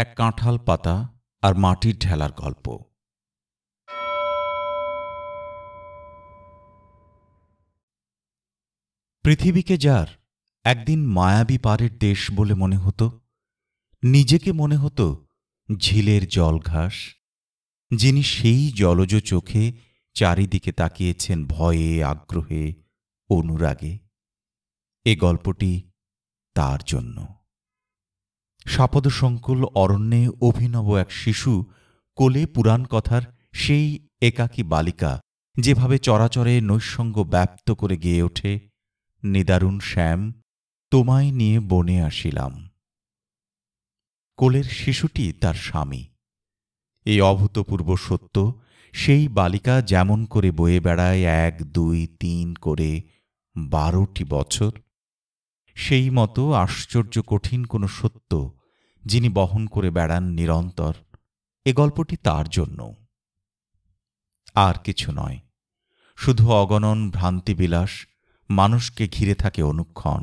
এক কাঁঠাল পাতা আর মাটির ঢেলার গল্প পৃথিবীকে যার একদিন মায়াবী পারের দেশ বলে মনে হতো নিজেকে মনে হতো ঝিলের জলঘাস যিনি সেই জলজ চোখে চারিদিকে তাকিয়েছেন ভয়ে আগ্রহে অনুরাগে এ গল্পটি তার জন্য সাপদসংকুল অরণ্যে অভিনব এক শিশু কোলে পুরাণ কথার সেই একাকী বালিকা যেভাবে চরাচরে নৈসঙ্গ ব্যপ্ত করে গেয়ে ওঠে নিদারুণ শ্যাম তোমায় নিয়ে বনে আসিলাম কোলের শিশুটি তার স্বামী এই অভূতপূর্ব সত্য সেই বালিকা যেমন করে বয়ে বেড়ায় এক দুই তিন করে বারোটি বছর সেই মতো আশ্চর্য কঠিন কোনো সত্য যিনি বহন করে বেড়ান নিরন্তর এ গল্পটি তার জন্য আর কিছু নয় শুধু অগণন ভ্রান্তিবিলাস মানুষকে ঘিরে থাকে অনুক্ষণ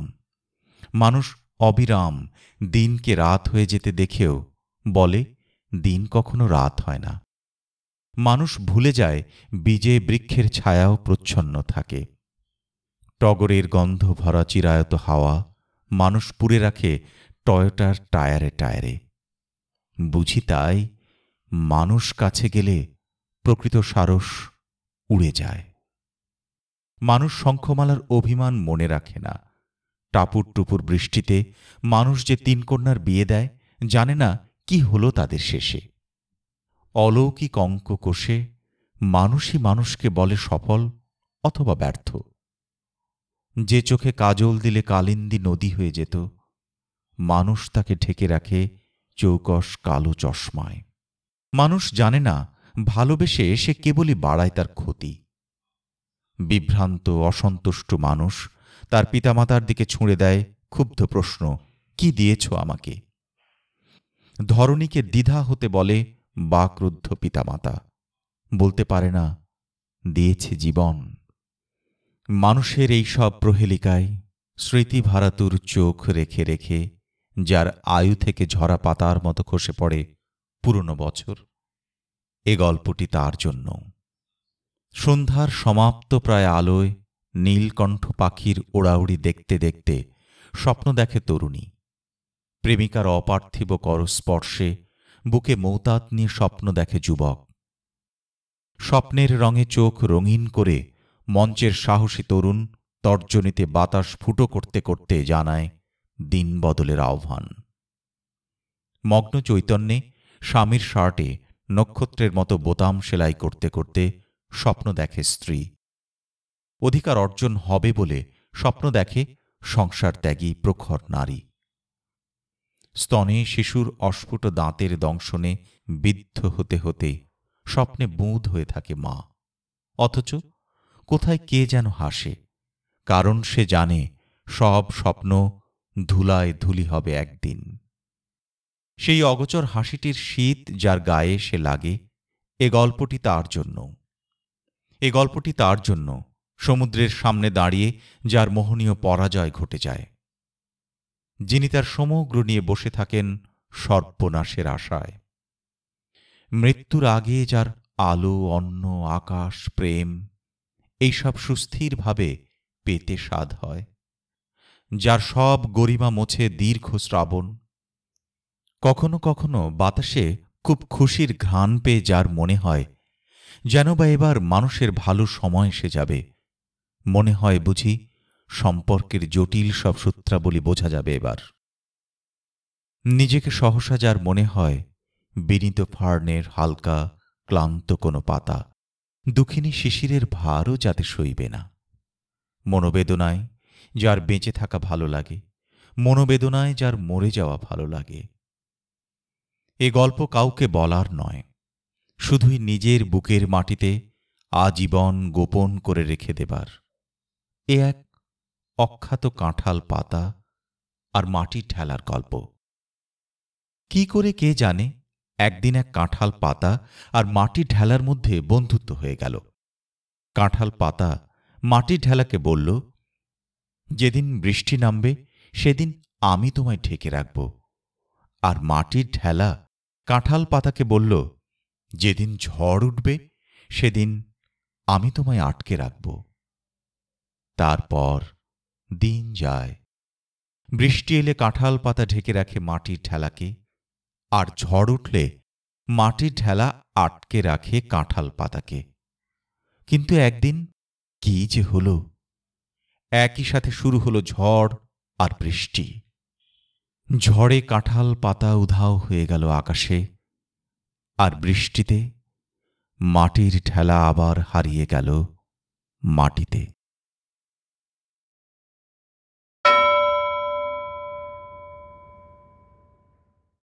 মানুষ অবিরাম দিনকে রাত হয়ে যেতে দেখেও বলে দিন কখনো রাত হয় না মানুষ ভুলে যায় বীজে বৃক্ষের ছায়াও প্রচ্ছন্ন থাকে টগরের গন্ধ ভরা চিরায়ত হাওয়া মানুষ পুড়ে রাখে টয়োটার টায়ারে টায়ারে বুঝি তাই মানুষ কাছে গেলে প্রকৃত সারস উড়ে যায় মানুষ শঙ্খমালার অভিমান মনে রাখে না টাপুর টুপুর বৃষ্টিতে মানুষ যে তিন কন্যার বিয়ে দেয় জানে না কি হলো তাদের শেষে অলৌকিক অঙ্ক কোষে মানুষই মানুষকে বলে সফল অথবা ব্যর্থ যে চোখে কাজল দিলে কালিন্দি নদী হয়ে যেত মানুষ তাকে ঢেকে রাখে চৌকস কালো চশমায় মানুষ জানে না ভালোবেসে সে কেবলই বাড়ায় তার ক্ষতি বিভ্রান্ত অসন্তুষ্ট মানুষ তার পিতামাতার দিকে ছুঁড়ে দেয় ক্ষুব্ধ প্রশ্ন কি দিয়েছ আমাকে ধরণীকে দ্বিধা হতে বলে বাক্রুদ্ধ পিতামাতা বলতে পারে না দিয়েছে জীবন মানুষের এই সব প্রহেলিকায় স্মৃতিভারাতুর চোখ রেখে রেখে যার আয়ু থেকে ঝরা পাতার মতো খসে পড়ে পুরনো বছর এ গল্পটি তার জন্য সন্ধ্যার সমাপ্ত প্রায় আলোয় নীলকণ্ঠ পাখির ওড়াউড়ি দেখতে দেখতে স্বপ্ন দেখে তরুণী প্রেমিকার অপার্থিব করস্পর্শে বুকে মৌতাত নিয়ে স্বপ্ন দেখে যুবক স্বপ্নের রঙে চোখ রঙিন করে মঞ্চের সাহসী তরুণ তর্জনীতে বাতাস ফুটো করতে করতে জানায় দিন বদলের আহ্বান মগ্ন চৈতন্যে স্বামীর শার্টে নক্ষত্রের মতো বোতাম সেলাই করতে করতে স্বপ্ন দেখে স্ত্রী অধিকার অর্জন হবে বলে স্বপ্ন দেখে সংসার ত্যাগী প্রখর নারী স্তনে শিশুর অস্ফুট দাঁতের দংশনে বিদ্ধ হতে হতে স্বপ্নে বুঁদ হয়ে থাকে মা অথচ কোথায় কে যেন হাসে কারণ সে জানে সব স্বপ্ন ধুলায় ধুলি হবে একদিন সেই অগচর হাসিটির শীত যার গায়ে সে লাগে এ গল্পটি তার জন্য এ গল্পটি তার জন্য সমুদ্রের সামনে দাঁড়িয়ে যার মোহনীয় পরাজয় ঘটে যায় যিনি তার সমগ্র নিয়ে বসে থাকেন সর্বনাশের আশায় মৃত্যুর আগে যার আলো অন্ন আকাশ প্রেম এইসব সুস্থিরভাবে পেতে স্বাদ হয় যার সব গরিমা মোছে দীর্ঘ শ্রাবণ কখনো কখনো বাতাসে খুব খুশির ঘ্রাণ পেয়ে যার মনে হয় যেন বা এবার মানুষের ভালো সময় এসে যাবে মনে হয় বুঝি সম্পর্কের জটিল সব সূত্রাবলী বোঝা যাবে এবার নিজেকে সহসা যার মনে হয় বিনীত ফার্নের হালকা ক্লান্ত কোনো পাতা দুঃখিনী শিশিরের ভারও যাতে সইবে না মনোবেদনায় যার বেঁচে থাকা ভালো লাগে মনোবেদনায় যার মরে যাওয়া ভালো লাগে এ গল্প কাউকে বলার নয় শুধুই নিজের বুকের মাটিতে আজীবন গোপন করে রেখে দেবার এ এক অখ্যাত কাঁঠাল পাতা আর মাটির ঠেলার গল্প কি করে কে জানে একদিন এক কাঁঠাল পাতা আর মাটি ঢেলার মধ্যে বন্ধুত্ব হয়ে গেল কাঁঠাল পাতা মাটি ঢেলাকে বলল যেদিন বৃষ্টি নামবে সেদিন আমি তোমায় ঢেকে রাখব আর মাটির ঢেলা কাঁঠাল পাতাকে বলল যেদিন ঝড় উঠবে সেদিন আমি তোমায় আটকে রাখব তারপর দিন যায় বৃষ্টি এলে কাঁঠাল পাতা ঢেকে রাখে মাটির ঢেলাকে আর ঝড় উঠলে মাটির ঢেলা আটকে রাখে কাঁঠাল পাতাকে কিন্তু একদিন কি যে হল একই সাথে শুরু হলো ঝড় আর বৃষ্টি ঝড়ে কাঁঠাল পাতা উধাও হয়ে গেল আকাশে আর বৃষ্টিতে মাটির ঠেলা আবার হারিয়ে গেল মাটিতে